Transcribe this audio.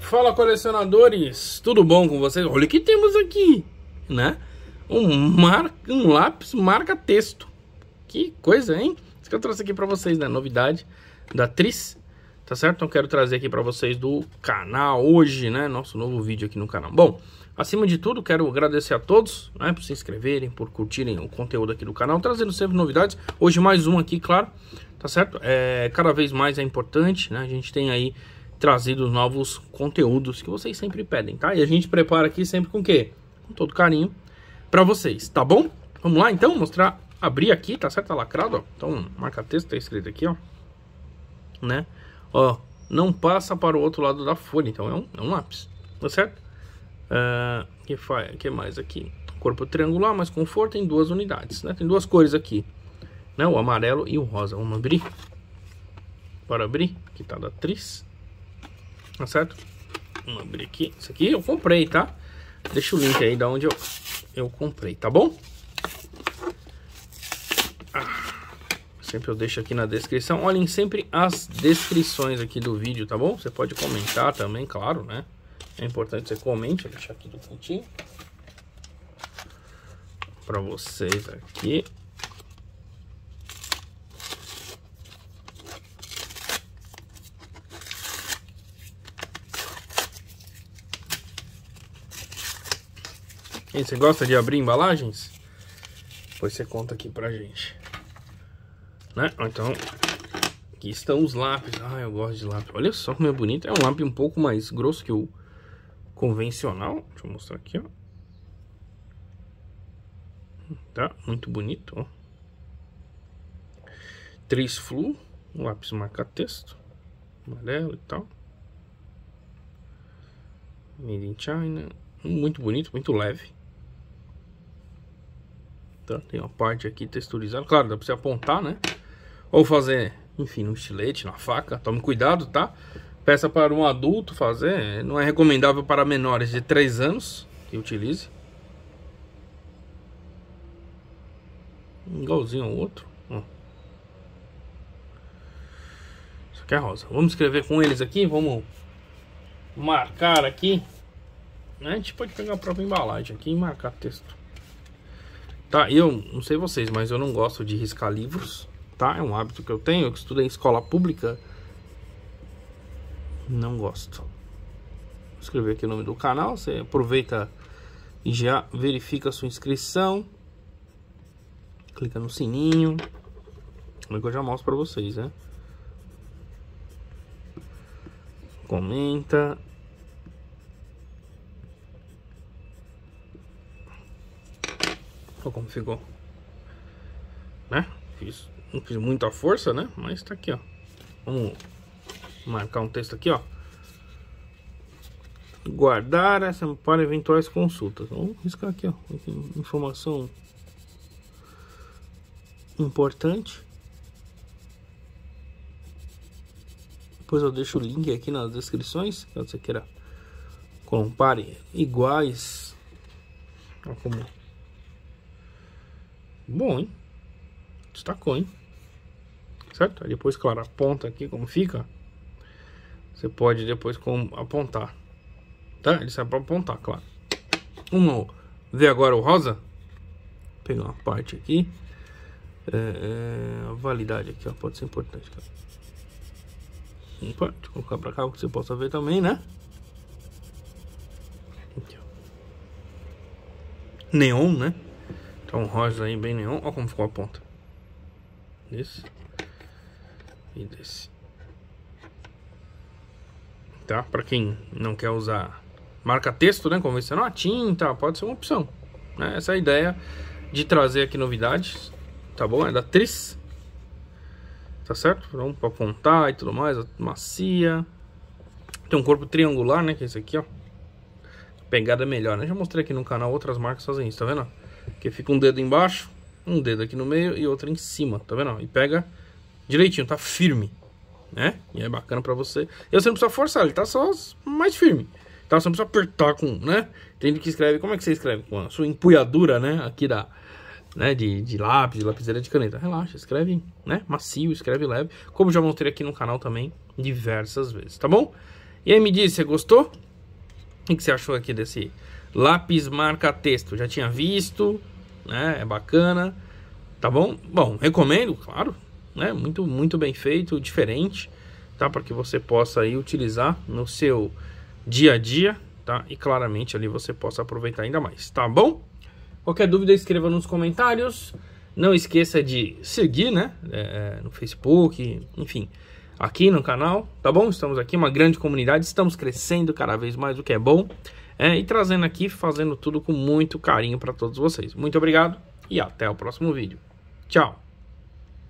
Fala colecionadores, tudo bom com vocês? Olha o que temos aqui, né? Um, mar... um lápis marca texto. Que coisa, hein? Isso que eu trouxe aqui para vocês, né? Novidade da Tris, tá certo? Então quero trazer aqui para vocês do canal hoje, né? Nosso novo vídeo aqui no canal. Bom, acima de tudo, quero agradecer a todos, né? Por se inscreverem, por curtirem o conteúdo aqui do canal, trazendo sempre novidades. Hoje mais um aqui, claro, tá certo? É, cada vez mais é importante, né? A gente tem aí trazido novos conteúdos que vocês sempre pedem, tá? E a gente prepara aqui sempre com o quê? Com todo carinho para vocês, tá bom? Vamos lá então mostrar, abrir aqui, tá certo? Tá lacrado, ó. Então, marca texto tá escrito aqui, ó. Né? Ó, não passa para o outro lado da folha, então é um, é um lápis, tá certo? Uh, que, faz, que mais aqui? Corpo triangular, mas conforto em tem duas unidades, né? Tem duas cores aqui, né? O amarelo e o rosa. Vamos abrir. Para abrir, que tá da atriz. Tá certo? Vamos abrir aqui. Isso aqui eu comprei, tá? Deixa o link aí da onde eu, eu comprei, tá bom? Ah, sempre eu deixo aqui na descrição. Olhem sempre as descrições aqui do vídeo, tá bom? Você pode comentar também, claro, né? É importante você comente, vou deixar aqui do cantinho. Pra vocês aqui. você gosta de abrir embalagens? Pois você conta aqui pra gente. Né? Então, aqui estão os lápis. Ah, eu gosto de lápis. Olha só como é bonito. É um lápis um pouco mais grosso que o convencional. Deixa eu mostrar aqui, ó. Tá, muito bonito, ó. 3 flu, um lápis marca texto, amarelo e tal. Made in China, muito bonito, muito leve tá? Tem uma parte aqui texturizada. Claro, dá pra você apontar, né? Ou fazer, enfim, no estilete, na faca. Tome cuidado, tá? Peça para um adulto fazer. Não é recomendável para menores de 3 anos que utilize. Igualzinho ao outro. Isso aqui é rosa. Vamos escrever com eles aqui. Vamos marcar aqui. A gente pode pegar a própria embalagem aqui e marcar texto. Tá? Eu não sei vocês, mas eu não gosto de riscar livros, tá? É um hábito que eu tenho, eu estudei em escola pública. Não gosto. Vou escrever aqui o nome do canal, você aproveita e já verifica a sua inscrição. Clica no sininho. Como é eu já mostro para vocês, né? Comenta, Olha como ficou. Né? Fiz, não fiz muita força, né? Mas tá aqui, ó. Vamos marcar um texto aqui, ó. Guardar essa para eventuais consultas. Vamos riscar aqui, ó. Informação importante. Depois eu deixo o link aqui nas descrições, caso você queira compare iguais. como Bom, hein? Destacou, hein? Certo? Aí depois, claro, aponta aqui como fica. Você pode depois com, apontar. Tá? Ele sai pra apontar, claro. Vamos ver agora o rosa. Vou pegar uma parte aqui. É, é, a validade aqui, ó. Pode ser importante, cara. Opa, deixa eu colocar pra cá, que você possa ver também, né? Aqui, Neon, né? Tá um rosa aí bem nenhum. Olha como ficou a ponta. Desse. E desse. Tá? Pra quem não quer usar marca texto, né? Convencional, a tinta, pode ser uma opção. Né? Essa é a ideia de trazer aqui novidades. Tá bom? É da Tris. Tá certo? Vamos pra apontar e tudo mais. Macia. Tem um corpo triangular, né? Que é esse aqui, ó. Pegada melhor, né? Já mostrei aqui no canal outras marcas fazem isso, tá vendo? Que fica um dedo embaixo, um dedo aqui no meio e outro em cima, tá vendo? E pega direitinho, tá firme, né? E é bacana pra você. E você não precisa forçar, ele tá só mais firme. Tá? Você não precisa apertar com, né? Tem gente que escreve, como é que você escreve? Com a sua empunhadura, né? Aqui da, né? De, de lápis, de lapiseira de caneta. Relaxa, escreve, né? Macio, escreve leve. Como já mostrei aqui no canal também diversas vezes, tá bom? E aí me diz, você gostou? O que você achou aqui desse Lápis marca texto, já tinha visto, né? É bacana, tá bom? Bom, recomendo, claro, né? Muito, muito bem feito, diferente, tá? Para que você possa aí utilizar no seu dia a dia, tá? E claramente ali você possa aproveitar ainda mais, tá bom? Qualquer dúvida escreva nos comentários. Não esqueça de seguir, né? É, é no Facebook, enfim aqui no canal, tá bom? Estamos aqui, uma grande comunidade, estamos crescendo cada vez mais, o que é bom. É, e trazendo aqui, fazendo tudo com muito carinho para todos vocês. Muito obrigado e até o próximo vídeo. Tchau!